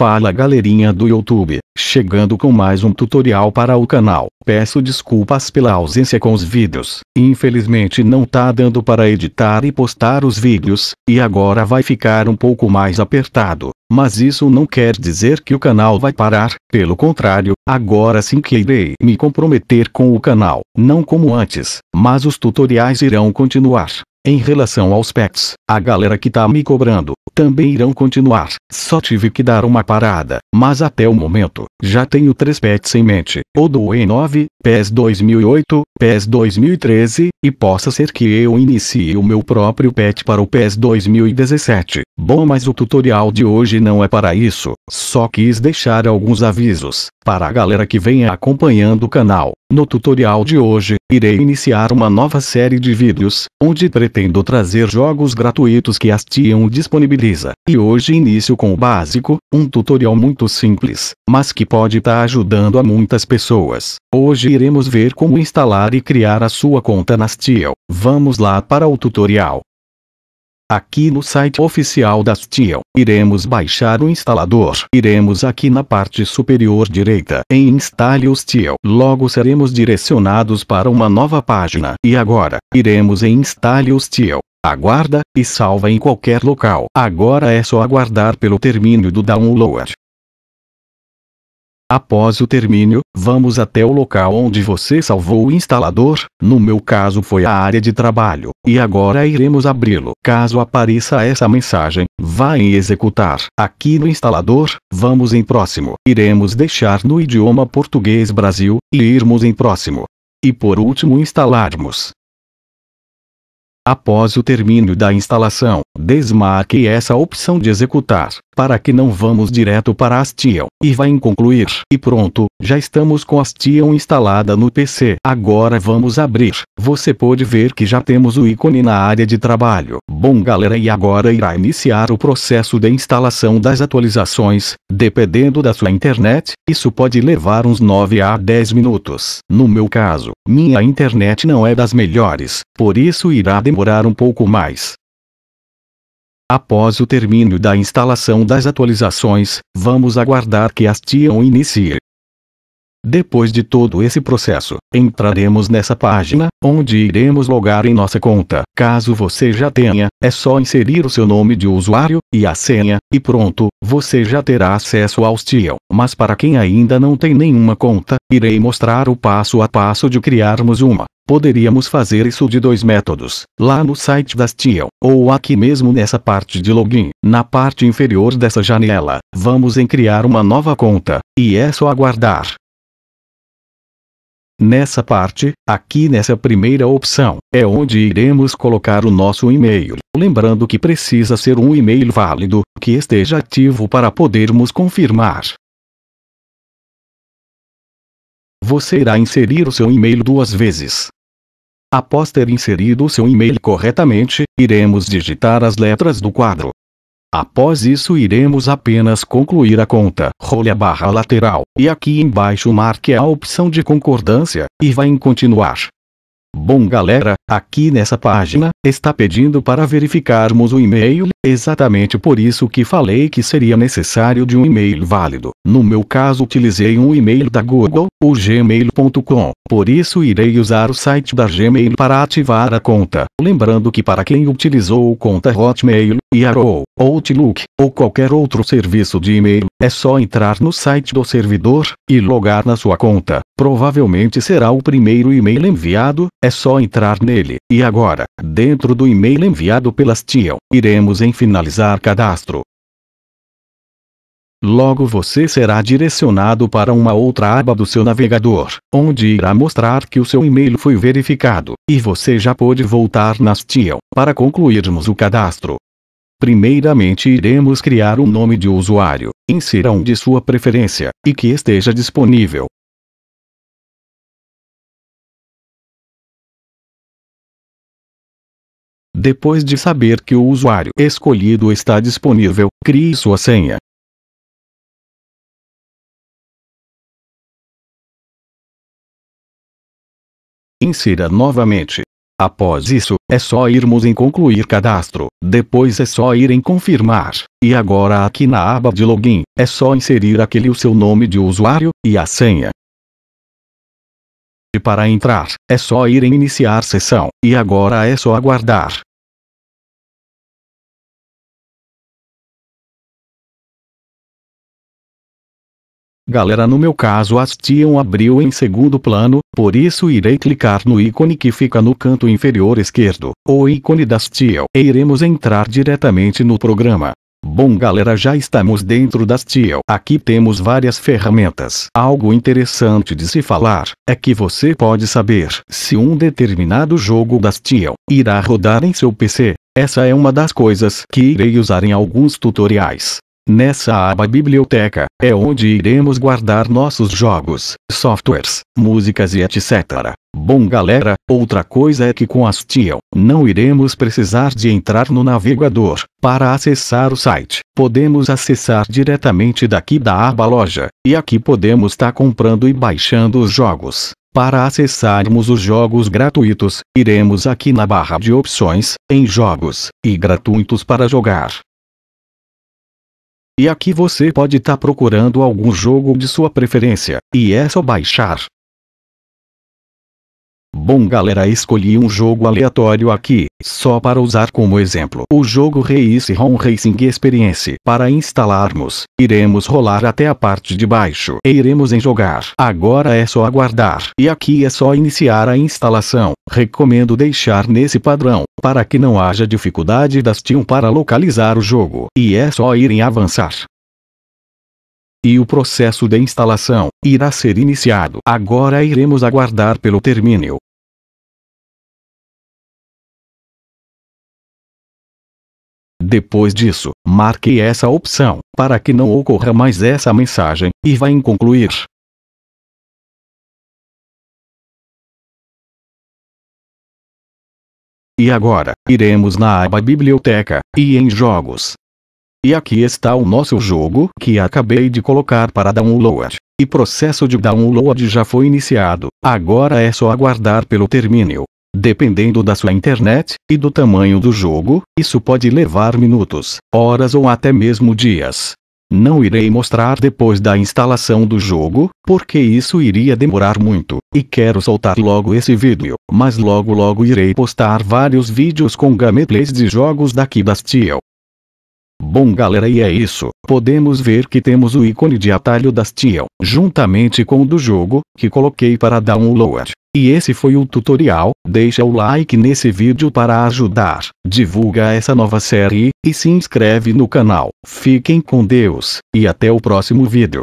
Fala galerinha do YouTube, chegando com mais um tutorial para o canal. Peço desculpas pela ausência com os vídeos, infelizmente não tá dando para editar e postar os vídeos, e agora vai ficar um pouco mais apertado. Mas isso não quer dizer que o canal vai parar, pelo contrário, agora sim que irei me comprometer com o canal, não como antes, mas os tutoriais irão continuar. Em relação aos pets, a galera que tá me cobrando, também irão continuar. Só tive que dar uma parada, mas até o momento, já tenho três pets em mente. O do E9, PES 2008, PES 2013, e possa ser que eu inicie o meu próprio pet para o PES 2017. Bom, mas o tutorial de hoje não é para isso, só quis deixar alguns avisos, para a galera que vem acompanhando o canal. No tutorial de hoje, irei iniciar uma nova série de vídeos, onde pretendo pretendo trazer jogos gratuitos que a Steam disponibiliza. E hoje início com o básico, um tutorial muito simples, mas que pode estar tá ajudando a muitas pessoas. Hoje iremos ver como instalar e criar a sua conta na Steam. Vamos lá para o tutorial. Aqui no site oficial da Steel, iremos baixar o instalador. Iremos aqui na parte superior direita em Instale o Steel. Logo seremos direcionados para uma nova página. E agora, iremos em Instale o Steel. Aguarda, e salva em qualquer local. Agora é só aguardar pelo término do download. Após o termínio, vamos até o local onde você salvou o instalador, no meu caso foi a área de trabalho, e agora iremos abri-lo. Caso apareça essa mensagem, vá em executar. Aqui no instalador, vamos em próximo. Iremos deixar no idioma português Brasil, e irmos em próximo. E por último instalarmos. Após o término da instalação, desmarque essa opção de executar, para que não vamos direto para Astion, e vá em concluir. E pronto, já estamos com Astion instalada no PC. Agora vamos abrir. Você pode ver que já temos o ícone na área de trabalho. Bom galera e agora irá iniciar o processo de instalação das atualizações, dependendo da sua internet, isso pode levar uns 9 a 10 minutos. No meu caso, minha internet não é das melhores, por isso irá demorar um pouco mais. Após o término da instalação das atualizações, vamos aguardar que as Tion inicie depois de todo esse processo, entraremos nessa página, onde iremos logar em nossa conta. Caso você já tenha, é só inserir o seu nome de usuário e a senha, e pronto, você já terá acesso ao Steel. Mas para quem ainda não tem nenhuma conta, irei mostrar o passo a passo de criarmos uma. Poderíamos fazer isso de dois métodos, lá no site da Steel, ou aqui mesmo nessa parte de login. Na parte inferior dessa janela, vamos em criar uma nova conta, e é só aguardar. Nessa parte, aqui nessa primeira opção, é onde iremos colocar o nosso e-mail. Lembrando que precisa ser um e-mail válido, que esteja ativo para podermos confirmar. Você irá inserir o seu e-mail duas vezes. Após ter inserido o seu e-mail corretamente, iremos digitar as letras do quadro. Após isso iremos apenas concluir a conta. Role a barra lateral, e aqui embaixo marque a opção de concordância, e vai em continuar. Bom galera, aqui nessa página, está pedindo para verificarmos o e-mail, exatamente por isso que falei que seria necessário de um e-mail válido. No meu caso utilizei um e-mail da Google, o gmail.com, por isso irei usar o site da Gmail para ativar a conta. Lembrando que para quem utilizou conta Hotmail, Yahoo, Outlook, ou qualquer outro serviço de e-mail, é só entrar no site do servidor e logar na sua conta. Provavelmente será o primeiro e-mail enviado, é só entrar nele. E agora, dentro do e-mail enviado pelas Tion, iremos em finalizar cadastro. Logo você será direcionado para uma outra aba do seu navegador, onde irá mostrar que o seu e-mail foi verificado, e você já pode voltar nas Tion para concluirmos o cadastro. Primeiramente iremos criar um nome de usuário, insira um de sua preferência, e que esteja disponível. Depois de saber que o usuário escolhido está disponível, crie sua senha. Insira novamente Após isso, é só irmos em concluir cadastro, depois é só ir em confirmar, e agora aqui na aba de login, é só inserir aquele o seu nome de usuário, e a senha. E para entrar, é só ir em iniciar sessão, e agora é só aguardar, Galera no meu caso Astion abriu em segundo plano, por isso irei clicar no ícone que fica no canto inferior esquerdo, o ícone da Astion, e iremos entrar diretamente no programa. Bom galera já estamos dentro da Steel, Aqui temos várias ferramentas. Algo interessante de se falar, é que você pode saber se um determinado jogo da Steel irá rodar em seu PC. Essa é uma das coisas que irei usar em alguns tutoriais. Nessa aba Biblioteca, é onde iremos guardar nossos jogos, softwares, músicas e etc. Bom galera, outra coisa é que com as TIL, não iremos precisar de entrar no navegador, para acessar o site. Podemos acessar diretamente daqui da aba loja, e aqui podemos estar tá comprando e baixando os jogos. Para acessarmos os jogos gratuitos, iremos aqui na barra de opções, em jogos, e gratuitos para jogar. E aqui você pode estar tá procurando algum jogo de sua preferência, e é só baixar. Bom galera escolhi um jogo aleatório aqui, só para usar como exemplo o jogo Race Home Racing Experience. Para instalarmos, iremos rolar até a parte de baixo e iremos em jogar. Agora é só aguardar. E aqui é só iniciar a instalação. Recomendo deixar nesse padrão, para que não haja dificuldade das Steam para localizar o jogo. E é só ir em avançar e o processo de instalação irá ser iniciado. Agora iremos aguardar pelo termínio. Depois disso, marque essa opção, para que não ocorra mais essa mensagem, e vá em concluir. E agora, iremos na aba Biblioteca, e em Jogos. E aqui está o nosso jogo que acabei de colocar para download. E processo de download já foi iniciado, agora é só aguardar pelo terminal. Dependendo da sua internet e do tamanho do jogo, isso pode levar minutos, horas ou até mesmo dias. Não irei mostrar depois da instalação do jogo, porque isso iria demorar muito, e quero soltar logo esse vídeo, mas logo logo irei postar vários vídeos com gameplays de jogos daqui da Steel. Bom galera e é isso, podemos ver que temos o ícone de atalho da Steel, juntamente com o do jogo, que coloquei para download. E esse foi o tutorial, deixa o like nesse vídeo para ajudar, divulga essa nova série, e se inscreve no canal. Fiquem com Deus, e até o próximo vídeo.